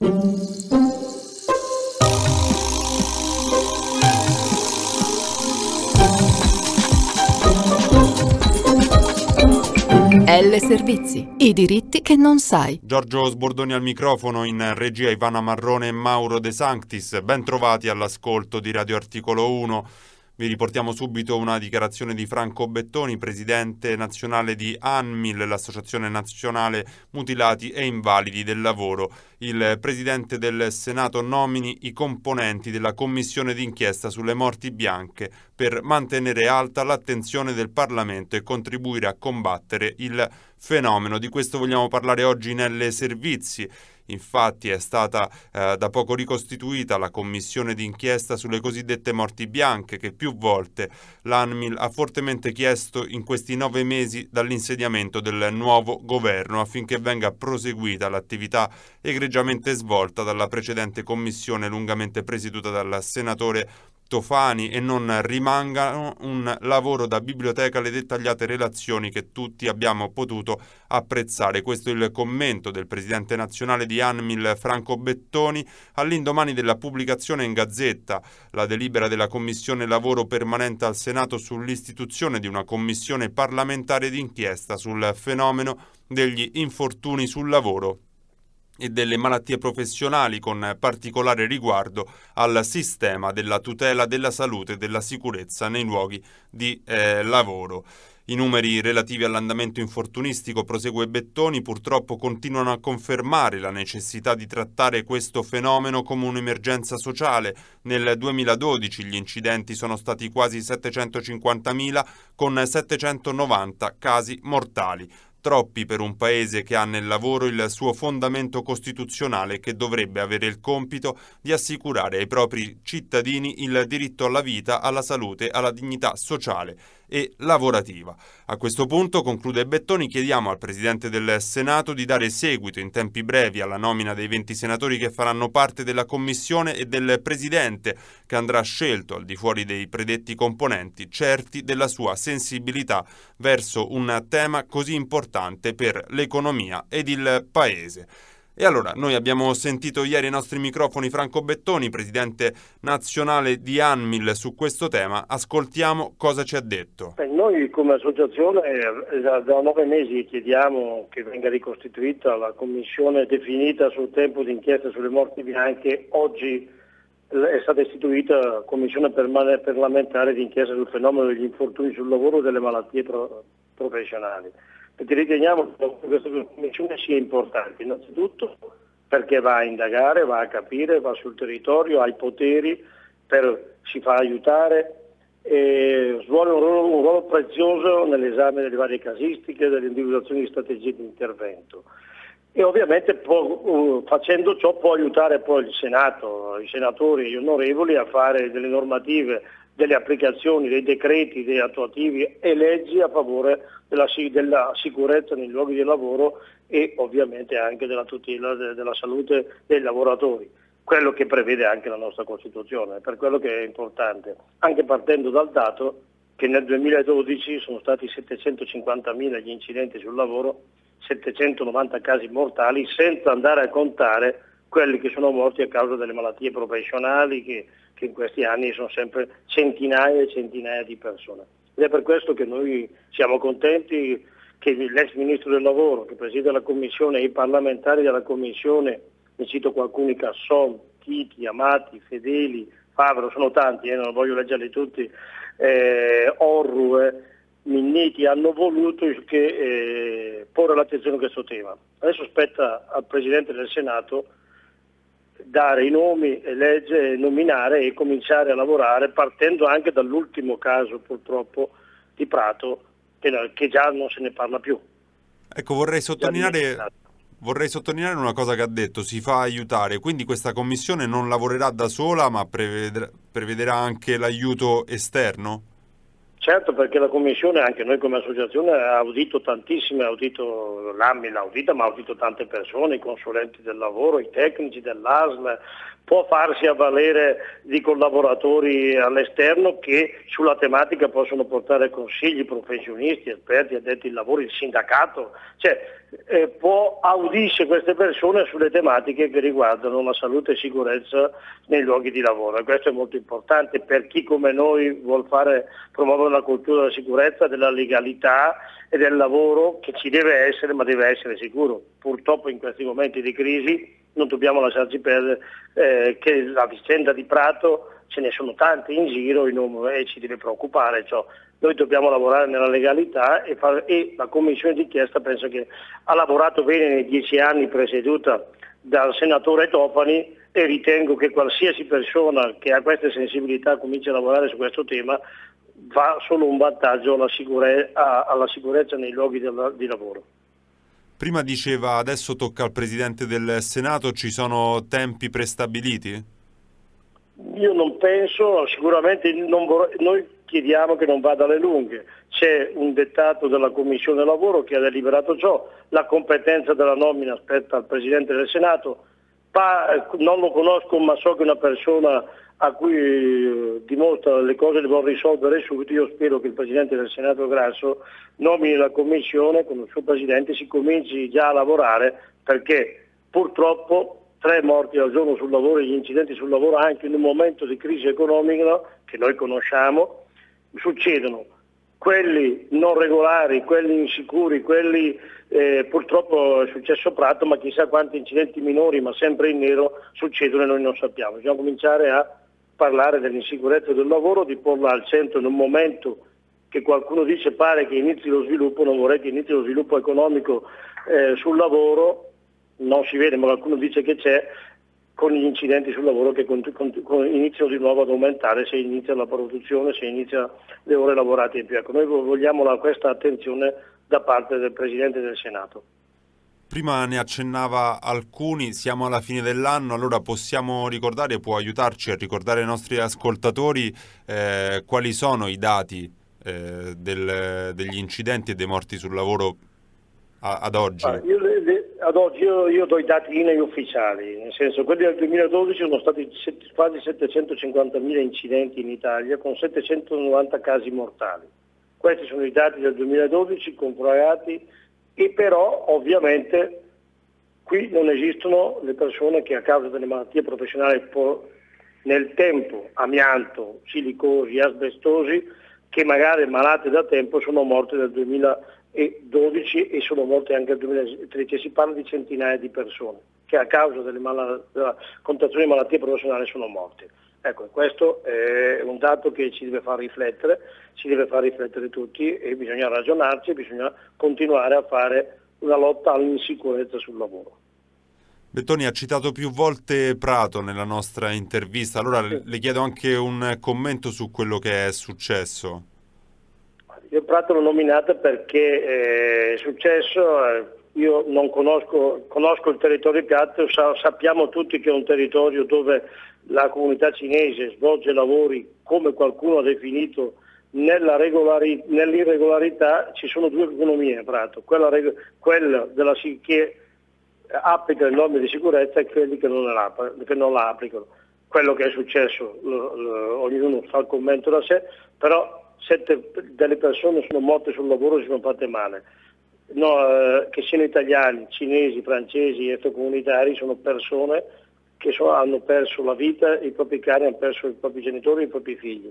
L Servizi, i diritti che non sai. Giorgio Sbordoni al microfono, in regia Ivana Marrone e Mauro De Sanctis, ben trovati all'ascolto di Radio Articolo 1. Vi riportiamo subito una dichiarazione di Franco Bettoni, presidente nazionale di ANMIL, l'Associazione Nazionale Mutilati e Invalidi del Lavoro. Il presidente del Senato nomini i componenti della commissione d'inchiesta sulle morti bianche per mantenere alta l'attenzione del Parlamento e contribuire a combattere il fenomeno. Di questo vogliamo parlare oggi nelle servizi. Infatti è stata eh, da poco ricostituita la commissione d'inchiesta sulle cosiddette morti bianche che più volte l'ANMIL ha fortemente chiesto in questi nove mesi dall'insediamento del nuovo governo affinché venga proseguita l'attività egregiamente svolta dalla precedente commissione lungamente presieduta dal senatore Stofani e non rimangano un lavoro da biblioteca le dettagliate relazioni che tutti abbiamo potuto apprezzare. Questo è il commento del presidente nazionale di Anmil Franco Bettoni all'indomani della pubblicazione in Gazzetta, la delibera della Commissione Lavoro Permanente al Senato sull'istituzione di una commissione parlamentare d'inchiesta sul fenomeno degli infortuni sul lavoro e delle malattie professionali con particolare riguardo al sistema della tutela della salute e della sicurezza nei luoghi di eh, lavoro. I numeri relativi all'andamento infortunistico, prosegue Bettoni, purtroppo continuano a confermare la necessità di trattare questo fenomeno come un'emergenza sociale. Nel 2012 gli incidenti sono stati quasi 750.000 con 790 casi mortali troppi per un paese che ha nel lavoro il suo fondamento costituzionale che dovrebbe avere il compito di assicurare ai propri cittadini il diritto alla vita, alla salute, alla dignità sociale e lavorativa. A questo punto, conclude Bettoni, chiediamo al Presidente del Senato di dare seguito in tempi brevi alla nomina dei 20 senatori che faranno parte della Commissione e del Presidente, che andrà scelto al di fuori dei predetti componenti, certi della sua sensibilità verso un tema così importante importante per l'economia ed il paese. E allora, noi abbiamo sentito ieri ai nostri microfoni Franco Bettoni, presidente nazionale di Anmil, su questo tema. Ascoltiamo cosa ci ha detto. Beh, noi come associazione eh, da nove mesi chiediamo che venga ricostituita la commissione definita sul tempo d'inchiesta sulle morti bianche. Oggi eh, è stata istituita la commissione parlamentare d'inchiesta sul fenomeno degli infortuni sul lavoro e delle malattie professionali perché riteniamo che questa commissione sia importante, innanzitutto perché va a indagare, va a capire, va sul territorio, ha i poteri, per, si fa aiutare e svolge un ruolo, un ruolo prezioso nell'esame delle varie casistiche, dell'individuazione di strategie di intervento. E ovviamente può, uh, facendo ciò può aiutare poi il Senato, i senatori gli onorevoli a fare delle normative delle applicazioni, dei decreti, dei attuativi e leggi a favore della, della sicurezza nei luoghi di lavoro e ovviamente anche della tutela de, della salute dei lavoratori, quello che prevede anche la nostra Costituzione, per quello che è importante, anche partendo dal dato che nel 2012 sono stati 750.000 gli incidenti sul lavoro, 790 casi mortali, senza andare a contare quelli che sono morti a causa delle malattie professionali che, che in questi anni sono sempre centinaia e centinaia di persone. Ed è per questo che noi siamo contenti che l'ex ministro del lavoro, che preside la commissione e i parlamentari della commissione, ne cito qualcuni, Casson, Titi, Amati, Fedeli, Favro, sono tanti, eh, non voglio leggerli tutti, eh, Orru, eh, Minniti, hanno voluto che, eh, porre l'attenzione a questo tema. Adesso spetta al Presidente del Senato dare i nomi, eleggere, nominare e cominciare a lavorare partendo anche dall'ultimo caso purtroppo di Prato che già non se ne parla più. Ecco, vorrei sottolineare, vorrei sottolineare una cosa che ha detto, si fa aiutare, quindi questa commissione non lavorerà da sola ma prevederà anche l'aiuto esterno? Certo, perché la Commissione, anche noi come associazione, ha audito tantissime, ha audito l'AMI, l'ha audita, ma ha audito tante persone, i consulenti del lavoro, i tecnici dell'ASL, può farsi avvalere di collaboratori all'esterno che sulla tematica possono portare consigli, professionisti, esperti, addetti ai lavori, il sindacato, cioè eh, può audirsi queste persone sulle tematiche che riguardano la salute e sicurezza nei luoghi di lavoro. E questo è molto importante per chi come noi vuole promuovere una cultura della sicurezza, della legalità e del lavoro che ci deve essere, ma deve essere sicuro. Purtroppo in questi momenti di crisi non dobbiamo lasciarci perdere eh, che la vicenda di Prato ce ne sono tante in giro un, e ci deve preoccupare. Cioè, noi dobbiamo lavorare nella legalità e, far, e la commissione d'inchiesta penso che ha lavorato bene nei dieci anni presieduta dal senatore Topani e ritengo che qualsiasi persona che ha queste sensibilità cominci a lavorare su questo tema va solo un vantaggio alla, sicure, alla sicurezza nei luoghi di lavoro. Prima diceva adesso tocca al Presidente del Senato, ci sono tempi prestabiliti? Io non penso, sicuramente non vorrei, noi chiediamo che non vada alle lunghe. C'è un dettato della Commissione Lavoro che ha deliberato ciò, la competenza della nomina spetta al Presidente del Senato, pa, non lo conosco ma so che una persona a cui eh, dimostra le cose che vuole risolvere subito, io spero che il Presidente del Senato Grasso nomini la Commissione con il suo Presidente, e si cominci già a lavorare perché purtroppo tre morti al giorno sul lavoro e gli incidenti sul lavoro anche in un momento di crisi economica che noi conosciamo succedono quelli non regolari, quelli insicuri, quelli eh, purtroppo è successo Prato, ma chissà quanti incidenti minori, ma sempre in nero, succedono e noi non sappiamo. Dobbiamo cominciare a parlare dell'insicurezza del lavoro, di porla al centro in un momento che qualcuno dice pare che inizi lo sviluppo, non vorrei che inizi lo sviluppo economico eh, sul lavoro, non si vede ma qualcuno dice che c'è, con gli incidenti sul lavoro che iniziano di nuovo ad aumentare se inizia la produzione, se inizia le ore lavorate in più. Ecco, noi vogliamo la, questa attenzione da parte del Presidente del Senato prima ne accennava alcuni, siamo alla fine dell'anno, allora possiamo ricordare, può aiutarci a ricordare ai nostri ascoltatori eh, quali sono i dati eh, del, degli incidenti e dei morti sul lavoro a, ad oggi? Ah, io, ad oggi io, io, do i dati INAI ufficiali, nel senso quelli del 2012 sono stati quasi 750.000 incidenti in Italia con 790 casi mortali. Questi sono i dati del 2012 comprovati e però ovviamente qui non esistono le persone che a causa delle malattie professionali nel tempo, amianto, silicosi, asbestosi, che magari malate da tempo sono morte nel 2012 e sono morte anche nel 2013, si parla di centinaia di persone che a causa della, della contrazione di malattie professionali sono morte. Ecco, questo è un dato che ci deve far riflettere, ci deve far riflettere tutti e bisogna ragionarci, bisogna continuare a fare una lotta all'insicurezza sul lavoro. Bettoni ha citato più volte Prato nella nostra intervista, allora sì. le chiedo anche un commento su quello che è successo. Io Prato l'ho nominata perché eh, è successo eh, io non conosco, conosco il territorio piatto, sa, sappiamo tutti che è un territorio dove la comunità cinese svolge lavori, come qualcuno ha definito, regolari, nell'irregolarità ci sono due economie Prato, quella, quella della, che applica le norme di sicurezza e quelli che non, la, che non la applicano. Quello che è successo, lo, lo, ognuno fa il commento da sé, però sette delle persone sono morte sul lavoro e si sono fatte male no, eh, che siano italiani, cinesi, francesi, etnocomunitari, sono persone che sono, hanno perso la vita, i propri cari hanno perso i propri genitori, i propri figli.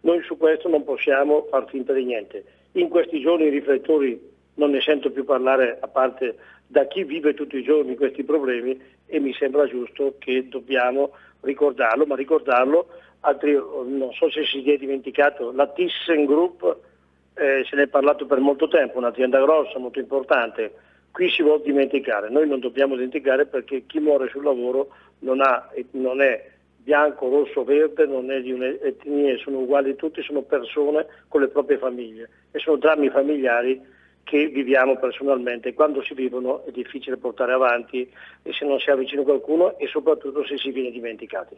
Noi su questo non possiamo far finta di niente. In questi giorni i riflettori non ne sento più parlare a parte da chi vive tutti i giorni questi problemi e mi sembra giusto che dobbiamo ricordarlo, ma ricordarlo, altri, non so se si è dimenticato, la Thyssen Group eh, se ne è parlato per molto tempo, un'azienda grossa, molto importante, qui si vuole dimenticare, noi non dobbiamo dimenticare perché chi muore sul lavoro non, ha, non è bianco, rosso, verde, non è di un'etnia, sono uguali tutti, sono persone con le proprie famiglie e sono drammi familiari che viviamo personalmente. Quando si vivono è difficile portare avanti e se non si avvicina qualcuno e soprattutto se si viene dimenticati.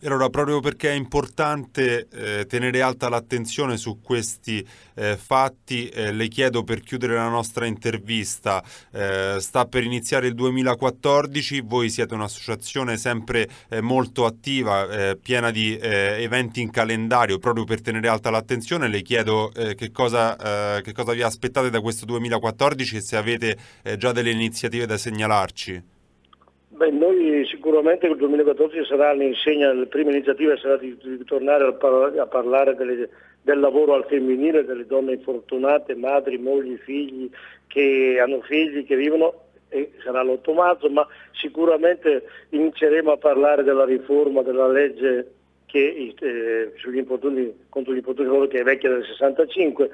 E allora, proprio perché è importante eh, tenere alta l'attenzione su questi eh, fatti, eh, le chiedo per chiudere la nostra intervista, eh, sta per iniziare il 2014, voi siete un'associazione sempre eh, molto attiva, eh, piena di eventi in calendario, proprio per tenere alta l'attenzione, le chiedo che cosa, che, cosa, vi aspettate da questo 2014 e se avete già delle iniziative da segnalarci. Beh, noi sicuramente il 2014 sarà l'insegna, la prima iniziativa sarà di, di tornare a, par- a parlare delle, del lavoro al femminile, delle donne infortunate, madri, mogli, figli, che hanno figli, che vivono, e sarà l'8 marzo, ma sicuramente inizieremo a parlare della riforma della legge che, eh, sugli infortuni, contro gli infortuni che è vecchia del 65,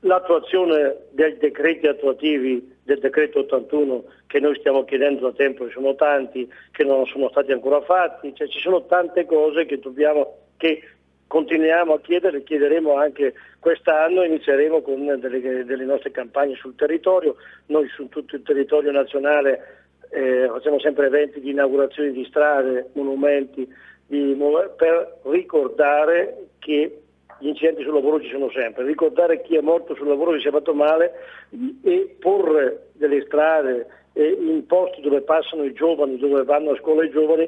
l'attuazione dei decreti attuativi del decreto 81 che noi stiamo chiedendo da tempo, ci sono tanti che non sono stati ancora fatti, cioè ci sono tante cose che, dobbiamo, che continuiamo a chiedere, chiederemo anche quest'anno, inizieremo con delle, delle nostre campagne sul territorio, noi su tutto il territorio nazionale eh, facciamo sempre eventi di inaugurazione di strade, monumenti, di, per ricordare che gli incidenti sul lavoro ci sono sempre, ricordare chi è morto sul lavoro chi si è fatto male e porre delle strade in posti dove passano i giovani, dove vanno a scuola i giovani,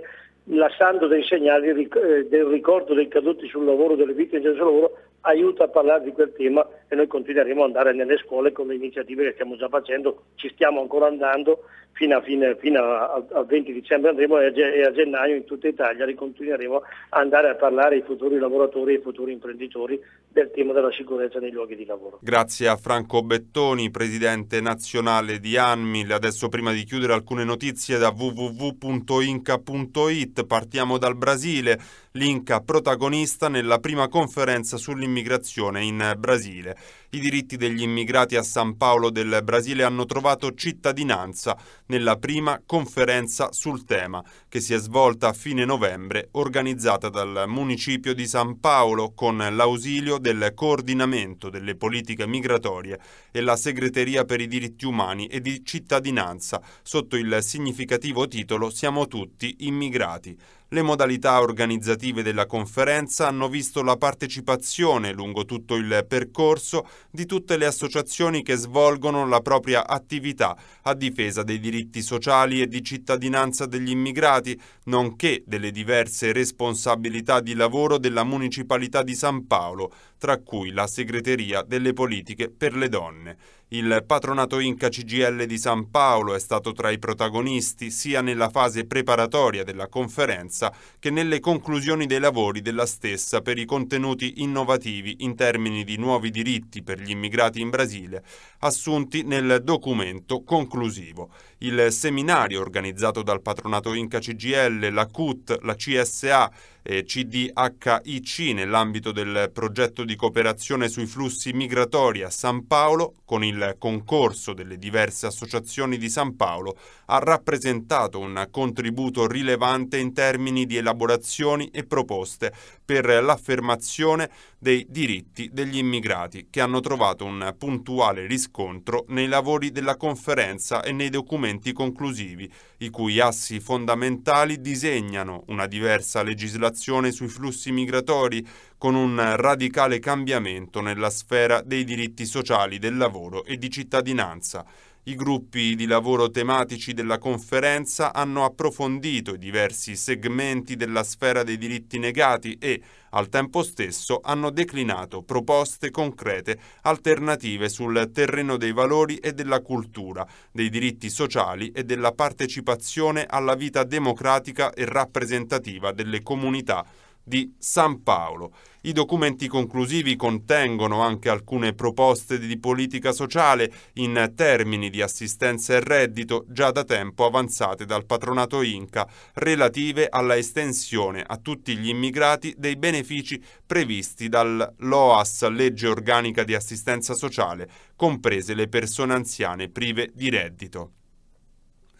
lasciando dei segnali eh, del ricordo dei caduti sul lavoro, delle vittime sul lavoro, aiuta a parlare di quel tema e noi continueremo ad andare nelle scuole con le iniziative che stiamo già facendo, ci stiamo ancora andando, fino, a fino a, a 20 dicembre andremo e a gennaio in tutta Italia continueremo a andare a parlare ai futuri lavoratori e ai futuri imprenditori del tema della sicurezza nei luoghi di lavoro. Grazie a Franco Bettoni, presidente nazionale di ANMIL. Adesso prima di chiudere alcune notizie da www.inca.it partiamo dal Brasile, l'Inca protagonista nella prima conferenza sull'immigrazione in Brasile. I diritti degli immigrati a San Paolo del Brasile hanno trovato cittadinanza nella prima conferenza sul tema che si è svolta a fine novembre organizzata dal municipio di San Paolo con l'ausilio del Coordinamento delle Politiche Migratorie e la Segreteria per i Diritti Umani e di Cittadinanza, sotto il significativo titolo Siamo tutti immigrati. Le modalità organizzative della conferenza hanno visto la partecipazione lungo tutto il percorso di tutte le associazioni che svolgono la propria attività a difesa dei diritti sociali e di cittadinanza degli immigrati, nonché delle diverse responsabilità di lavoro della Municipalità di San Paolo, tra cui la Segreteria delle Politiche per le Donne. Il patronato Inca CGL di San Paolo è stato tra i protagonisti sia nella fase preparatoria della conferenza che nelle conclusioni dei lavori della stessa per i contenuti innovativi in termini di nuovi diritti per gli immigrati in Brasile assunti nel documento conclusivo il seminario organizzato dal patronato Inca CGL, la CUT, la CSA e CDHIC nell'ambito del progetto di cooperazione sui flussi migratori a San Paolo, con il concorso delle diverse associazioni di San Paolo, ha rappresentato un contributo rilevante in termini di elaborazioni e proposte per l'affermazione dei diritti degli immigrati, che hanno trovato un puntuale riscontro nei lavori della conferenza e nei documenti documenti conclusivi, i cui assi fondamentali disegnano una diversa legislazione sui flussi migratori, con un radicale cambiamento nella sfera dei diritti sociali, del lavoro e di cittadinanza. I gruppi di lavoro tematici della conferenza hanno approfondito i diversi segmenti della sfera dei diritti negati e, al tempo stesso, hanno declinato proposte concrete alternative sul terreno dei valori e della cultura, dei diritti sociali e della partecipazione alla vita democratica e rappresentativa delle comunità di San Paolo. I documenti conclusivi contengono anche alcune proposte di politica sociale in termini di assistenza e reddito già da tempo avanzate dal patronato Inca relative alla estensione a tutti gli immigrati dei benefici previsti dall'OAS, legge organica di assistenza sociale, comprese le persone anziane prive di reddito.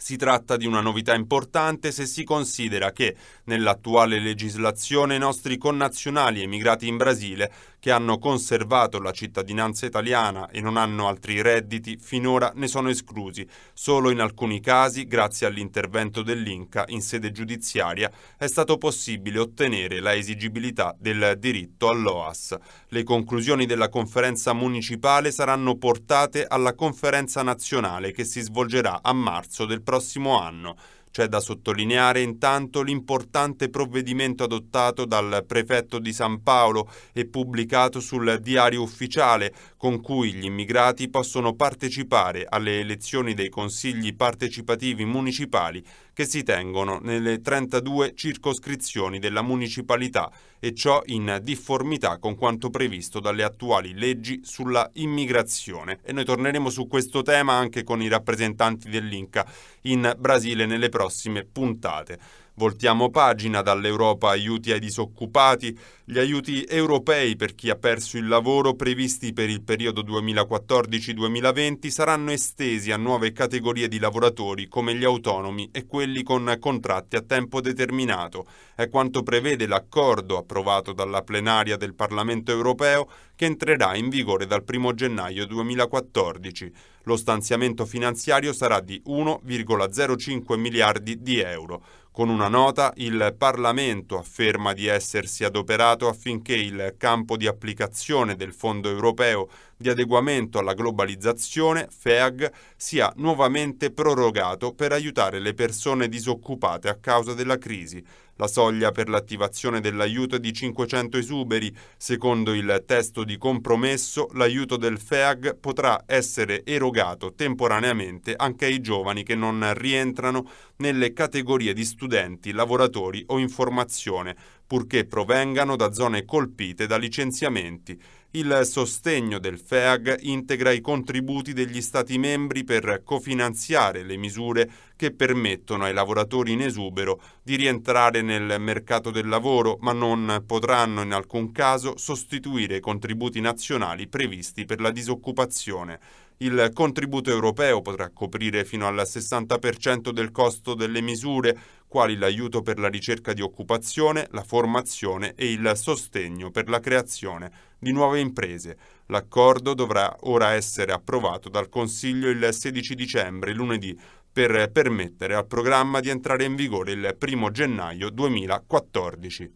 Si tratta di una novità importante se si considera che nell'attuale legislazione i nostri connazionali emigrati in Brasile, che hanno conservato la cittadinanza italiana e non hanno altri redditi, finora ne sono esclusi. Solo in alcuni casi, grazie all'intervento dell'Inca in sede giudiziaria, è stato possibile ottenere la esigibilità del diritto all'OAS. Le conclusioni della conferenza municipale saranno portate alla conferenza nazionale che si svolgerà a marzo del prossimo anno. C'è da sottolineare intanto l'importante provvedimento adottato dal prefetto di San Paolo e pubblicato sul diario ufficiale, con cui gli immigrati possono partecipare alle elezioni dei consigli partecipativi municipali che si tengono nelle 32 circoscrizioni della municipalità e ciò in difformità con quanto previsto dalle attuali leggi sulla immigrazione. E noi torneremo su questo tema anche con i rappresentanti dell'Inca in Brasile nelle prossime puntate. Voltiamo pagina dall'Europa aiuti ai disoccupati, gli aiuti europei per chi ha perso il lavoro previsti per il periodo 2014-2020 saranno estesi a nuove categorie di lavoratori come gli autonomi e quelli con contratti a tempo determinato. È quanto prevede l'accordo approvato dalla plenaria del Parlamento europeo che entrerà in vigore dal 1 gennaio 2014. Lo stanziamento finanziario sarà di 1,05 miliardi di euro. Con una nota il Parlamento afferma di essersi adoperato affinché il campo di applicazione del Fondo europeo di adeguamento alla globalizzazione, FEAG, sia nuovamente prorogato per aiutare le persone disoccupate a causa della crisi. La soglia per l'attivazione dell'aiuto è di 500 esuberi. Secondo il testo di compromesso, l'aiuto del FEAG potrà essere erogato temporaneamente anche ai giovani che non rientrano nelle categorie di studenti, lavoratori o in formazione, purché provengano da zone colpite da licenziamenti. Il sostegno del FEAG integra i contributi degli Stati membri per cofinanziare le misure che permettono ai lavoratori in esubero di rientrare nel mercato del lavoro, ma non potranno in alcun caso sostituire i contributi nazionali previsti per la disoccupazione. Il contributo europeo potrà coprire fino al 60% del costo delle misure, quali l'aiuto per la ricerca di occupazione, la formazione e il sostegno per la creazione di nuove imprese. L'accordo dovrà ora essere approvato dal Consiglio il 16 dicembre, lunedì, per permettere al programma di entrare in vigore il 1 gennaio 2014.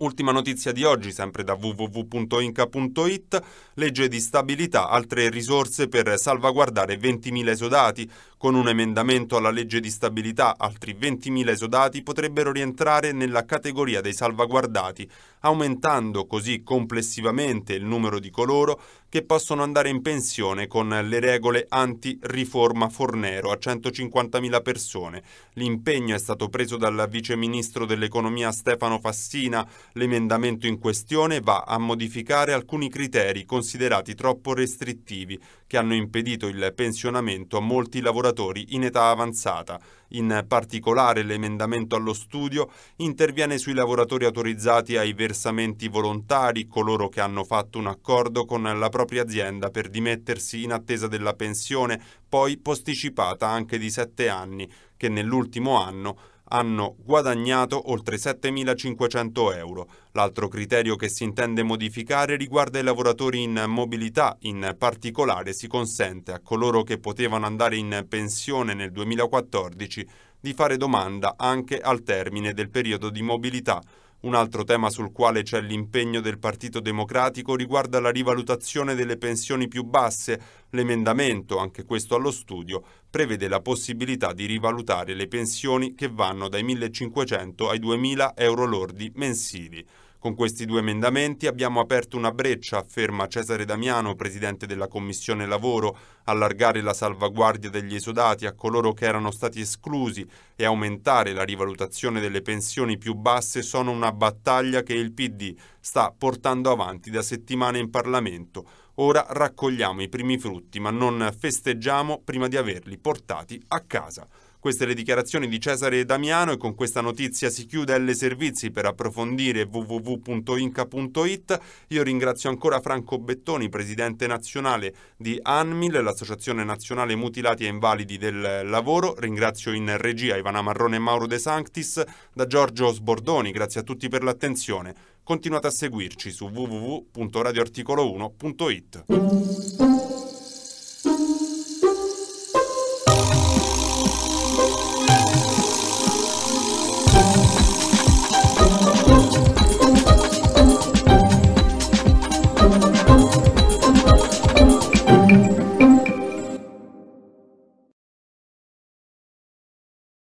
Ultima notizia di oggi, sempre da www.inca.it, legge di stabilità, altre risorse per salvaguardare 20.000 esodati. Con un emendamento alla legge di stabilità altri 20.000 esodati potrebbero rientrare nella categoria dei salvaguardati, aumentando così complessivamente il numero di coloro che possono andare in pensione con le regole anti-riforma Fornero a 150.000 persone. L'impegno è stato preso dal Vice Ministro dell'Economia Stefano Fassina. L'emendamento in questione va a modificare alcuni criteri considerati troppo restrittivi che hanno impedito il pensionamento a molti lavoratori lavoratori in età avanzata. In particolare l'emendamento allo studio interviene sui lavoratori autorizzati ai versamenti volontari, coloro che hanno fatto un accordo con la propria azienda per dimettersi in attesa della pensione, poi posticipata anche di sette anni, che nell'ultimo anno hanno guadagnato oltre 7.500 euro. L'altro criterio che si intende modificare riguarda i lavoratori in mobilità, in particolare si consente a coloro che potevano andare in pensione nel 2014 di fare domanda anche al termine del periodo di mobilità un altro tema sul quale c'è l'impegno del Partito Democratico riguarda la rivalutazione delle pensioni più basse. L'emendamento, anche questo allo studio, prevede la possibilità di rivalutare le pensioni che vanno dai 1.500 ai 2.000 euro lordi mensili. Con questi due emendamenti abbiamo aperto una breccia, afferma Cesare Damiano, presidente della Commissione Lavoro, allargare la salvaguardia degli esodati a coloro che erano stati esclusi e aumentare la rivalutazione delle pensioni più basse sono una battaglia che il PD sta portando avanti da settimane in Parlamento. Ora raccogliamo i primi frutti, ma non festeggiamo prima di averli portati a casa. Queste le dichiarazioni di Cesare e Damiano e con questa notizia si chiude L Servizi per approfondire www.inca.it. Io ringrazio ancora Franco Bettoni, presidente nazionale di ANMIL, l'Associazione Nazionale Mutilati e Invalidi del Lavoro. Ringrazio in regia Ivana Marrone e Mauro De Sanctis. Da Giorgio Sbordoni, grazie a tutti per l'attenzione. Continuate a seguirci su www.radioarticolo1.it.